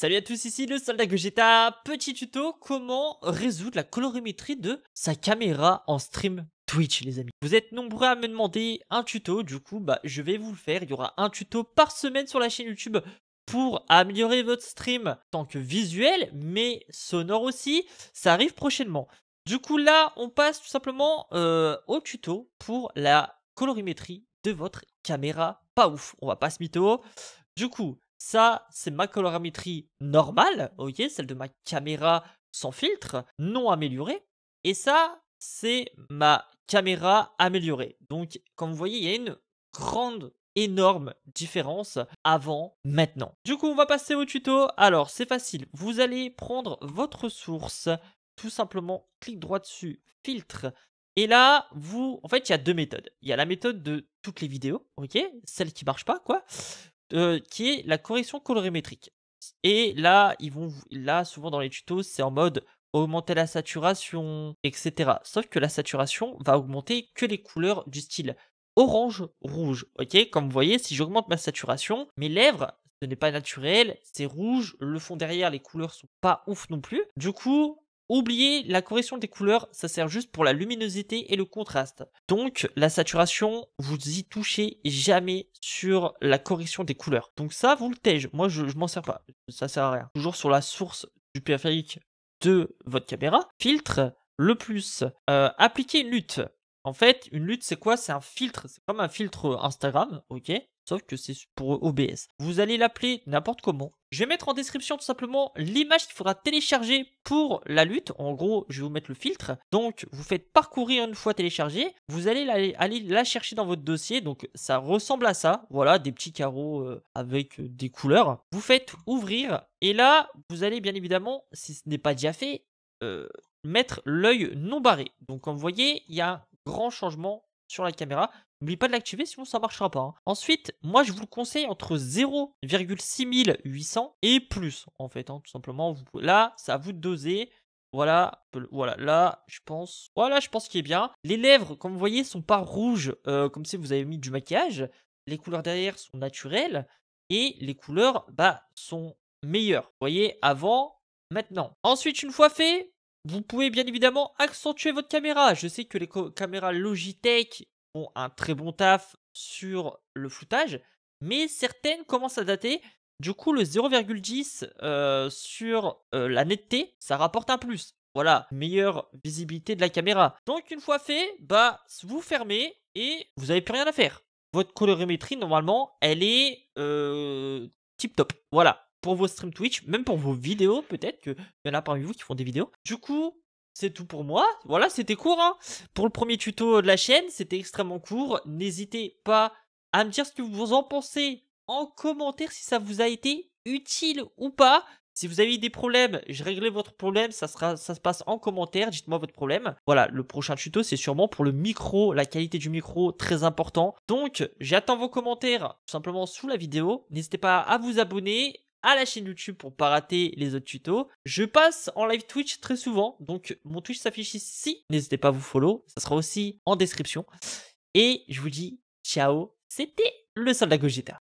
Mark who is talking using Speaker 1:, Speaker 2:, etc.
Speaker 1: Salut à tous, ici le soldat Gogeta. Petit tuto, comment résoudre la colorimétrie de sa caméra en stream Twitch, les amis. Vous êtes nombreux à me demander un tuto, du coup, bah, je vais vous le faire. Il y aura un tuto par semaine sur la chaîne YouTube pour améliorer votre stream tant que visuel, mais sonore aussi. Ça arrive prochainement. Du coup, là, on passe tout simplement euh, au tuto pour la colorimétrie de votre caméra. Pas ouf, on va pas se mytho. Du coup, ça, c'est ma colorimétrie normale, ok, celle de ma caméra sans filtre, non améliorée. Et ça, c'est ma caméra améliorée. Donc, comme vous voyez, il y a une grande énorme différence avant maintenant. Du coup, on va passer au tuto. Alors, c'est facile. Vous allez prendre votre source, tout simplement, clique droit dessus, filtre. Et là, vous, en fait, il y a deux méthodes. Il y a la méthode de toutes les vidéos, ok Celle qui marche pas, quoi. Euh, qui est la correction colorimétrique. Et là, ils vont, là, souvent dans les tutos, c'est en mode augmenter la saturation, etc. Sauf que la saturation va augmenter que les couleurs du style orange, rouge. Ok, comme vous voyez, si j'augmente ma saturation, mes lèvres, ce n'est pas naturel, c'est rouge, le fond derrière, les couleurs sont pas ouf non plus. Du coup, Oubliez la correction des couleurs, ça sert juste pour la luminosité et le contraste. Donc la saturation, vous y touchez jamais sur la correction des couleurs. Donc ça, vous le tège. Moi, je, m'en sers pas. Ça sert à rien. Toujours sur la source du périphérique de votre caméra. Filtre, le plus. Euh, appliquer une lutte. En fait, une lutte, c'est quoi C'est un filtre. C'est comme un filtre Instagram, ok que c'est pour OBS. Vous allez l'appeler n'importe comment. Je vais mettre en description tout simplement l'image qu'il faudra télécharger pour la lutte. En gros, je vais vous mettre le filtre. Donc, vous faites parcourir une fois téléchargé. Vous allez aller la chercher dans votre dossier. Donc, ça ressemble à ça. Voilà, des petits carreaux euh, avec euh, des couleurs. Vous faites ouvrir. Et là, vous allez bien évidemment, si ce n'est pas déjà fait, euh, mettre l'œil non barré. Donc, comme vous voyez, il y a un grand changement sur la caméra. N'oublie pas de l'activer sinon ça marchera pas. Hein. Ensuite, moi je vous le conseille entre 0,6800 et plus en fait, hein, tout simplement. là, c'est à vous de doser. Voilà, voilà, là, je pense, voilà, je pense qu'il est bien. Les lèvres, comme vous voyez, sont pas rouges, euh, comme si vous avez mis du maquillage. Les couleurs derrière sont naturelles et les couleurs, bah, sont meilleures. Vous voyez, avant, maintenant. Ensuite, une fois fait, vous pouvez bien évidemment accentuer votre caméra. Je sais que les caméras Logitech un très bon taf sur le floutage, mais certaines commencent à dater. Du coup, le 0,10 euh, sur euh, la netteté, ça rapporte un plus. Voilà, meilleure visibilité de la caméra. Donc une fois fait, bah vous fermez et vous n'avez plus rien à faire. Votre colorimétrie, normalement, elle est euh, tip top. Voilà, pour vos streams Twitch, même pour vos vidéos, peut-être qu'il y en a parmi vous qui font des vidéos. Du coup, c'est tout pour moi. Voilà, c'était court. Hein. pour le premier tuto de la chaîne, c'était extrêmement court. N'hésitez pas à me dire ce que vous en pensez en commentaire si ça vous a été utile ou pas. Si vous avez des problèmes, je réglé votre problème, ça, sera, ça se passe en commentaire, dites-moi votre problème. Voilà, le prochain tuto, c'est sûrement pour le micro, la qualité du micro, très important. Donc, j'attends vos commentaires tout simplement sous la vidéo. N'hésitez pas à vous abonner, à la chaîne YouTube pour pas rater les autres tutos. Je passe en live Twitch très souvent, donc mon Twitch s'affiche ici. N'hésitez pas à vous follow, ça sera aussi en description. Et je vous dis ciao, c'était le soldat Gogeta.